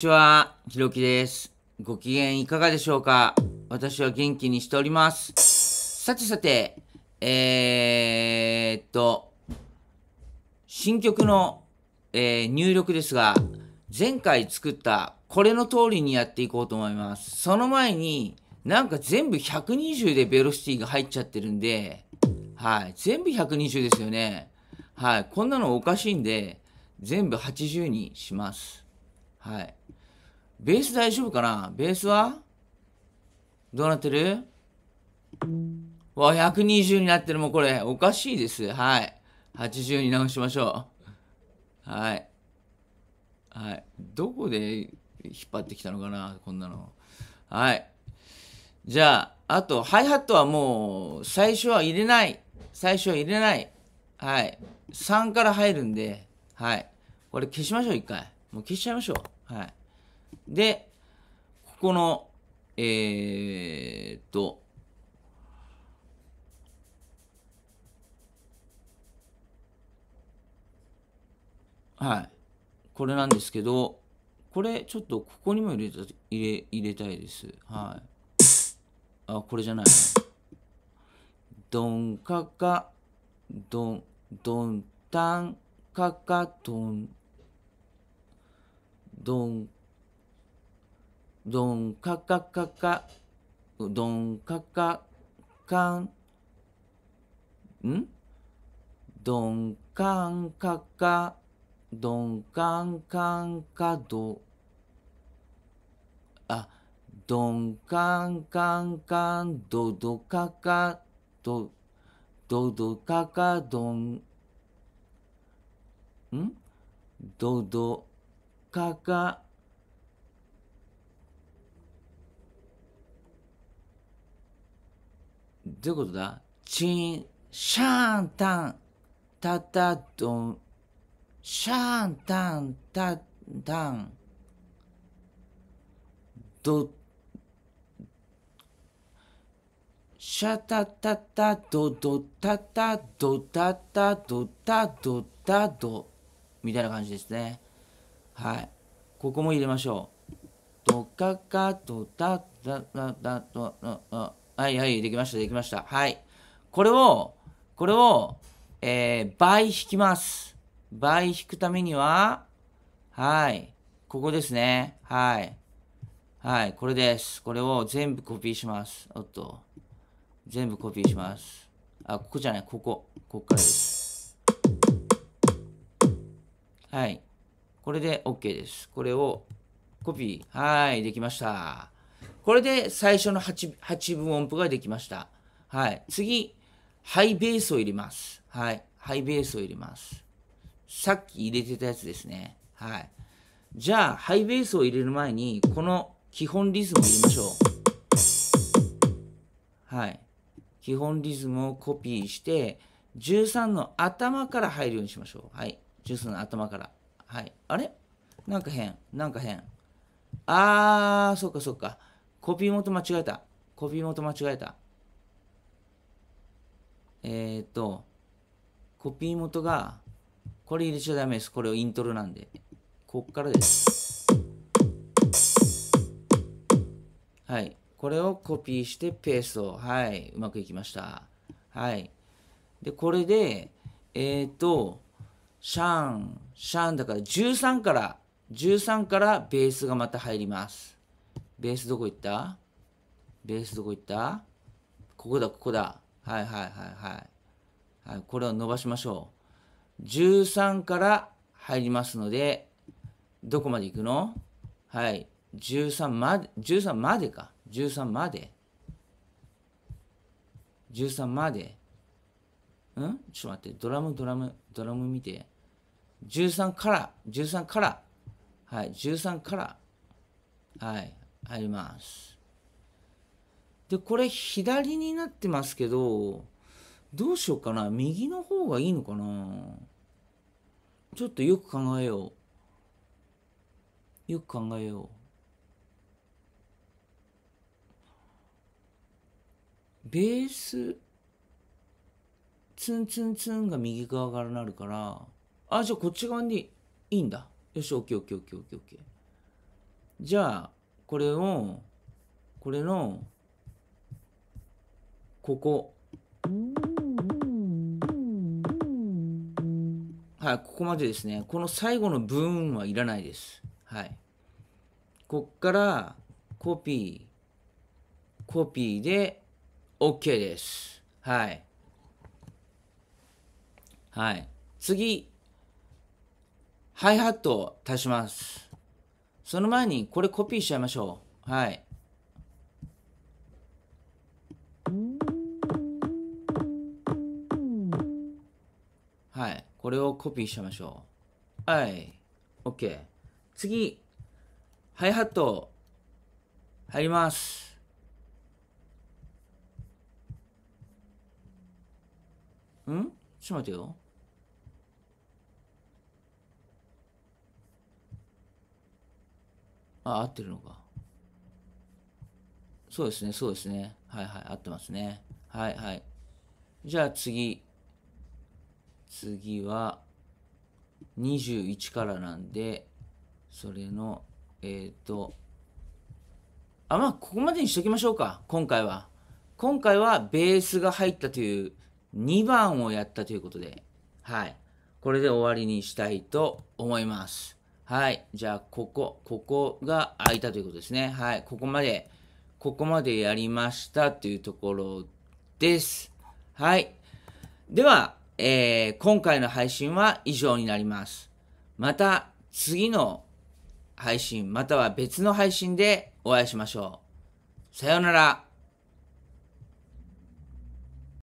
こんにちは、ひろきです。ご機嫌いかがでしょうか私は元気にしております。さてさて、えー、っと、新曲の、えー、入力ですが、前回作ったこれの通りにやっていこうと思います。その前に、なんか全部120でベロシティが入っちゃってるんで、はい、全部120ですよね。はい、こんなのおかしいんで、全部80にします。はいベース大丈夫かなベースはどうなってるわ120になってるもうこれおかしいですはい80に直しましょうはいはいどこで引っ張ってきたのかなこんなのはいじゃああとハイハットはもう最初は入れない最初は入れないはい3から入るんではいこれ消しましょう一回もう消しちゃいましょう。はい。で、ここの、えー、っと、はい。これなんですけど、これちょっとここにも入れた入れ入れたいです。はい。あ、これじゃない。どんかか、どん、どんたんかかとんどん、どんかかかか、どんかかかん、んどんかんかか、どんかんかんかど、あ、どんかんかんかん、どどかか、ど、どどかかどん、んどどかがどういうことだチン、シャンタン、タタドン、シャンタン、タタン、ド、シャタタタドドタタドタタドタドタドみたいな感じですね。はいここも入れましょうとかかとたたたたとはいはいできましたできましたはいこれをこれを、えー、倍引きます倍引くためにははいここですねはいはいこれですこれを全部コピーしますおっと全部コピーしますあここじゃないここここからですはいこれで OK です。これをコピー。はい、できました。これで最初の 8, 8分音符ができました。はい。次、ハイベースを入れます。はい。ハイベースを入れます。さっき入れてたやつですね。はい。じゃあ、ハイベースを入れる前に、この基本リズムを入れましょう。はい。基本リズムをコピーして、13の頭から入るようにしましょう。はい。13の頭から。はい。あれなんか変。なんか変。あー、そっかそっか。コピー元間違えた。コピー元間違えた。えー、っと、コピー元が、これ入れちゃダメです。これをイントロなんで。こっからです。はい。これをコピーしてペースト。はい。うまくいきました。はい。で、これで、えー、っと、シャン、シャンだから13から、13からベースがまた入ります。ベースどこ行ったベースどこ行ったここだ、ここだ。はいはいはいはい。はい、これを伸ばしましょう。13から入りますので、どこまで行くのはい。13まで、13までか。13まで。13まで。んちょっと待って、ドラム、ドラム、ドラム見て。13から、13から、はい、13から、はい、あります。で、これ左になってますけど、どうしようかな。右の方がいいのかな。ちょっとよく考えよう。よく考えよう。ベース、ツンツンツンが右側からなるから、あ、じゃあこっち側にいいんだ。よし、OKOKOKOKOK。じゃあ、これを、これの、ここ。はい、ここまでですね。この最後のブーンはいらないです。はい。こっから、コピー、コピーで、OK です。はい。はい。次。ハイハットを足します。その前にこれコピーしちゃいましょう。はい。はい。これをコピーしちゃいましょう。はい。OK。次、ハイハット入ります。んちょっと待ってよ。あ、合ってるのか。そうですね、そうですね。はいはい、合ってますね。はいはい。じゃあ次。次は、21からなんで、それの、えっ、ー、と、あ、まあ、ここまでにしときましょうか、今回は。今回はベースが入ったという2番をやったということで、はい。これで終わりにしたいと思います。はい。じゃあ、ここ、ここが空いたということですね。はい。ここまで、ここまでやりましたというところです。はい。では、えー、今回の配信は以上になります。また次の配信、または別の配信でお会いしましょう。さようなら。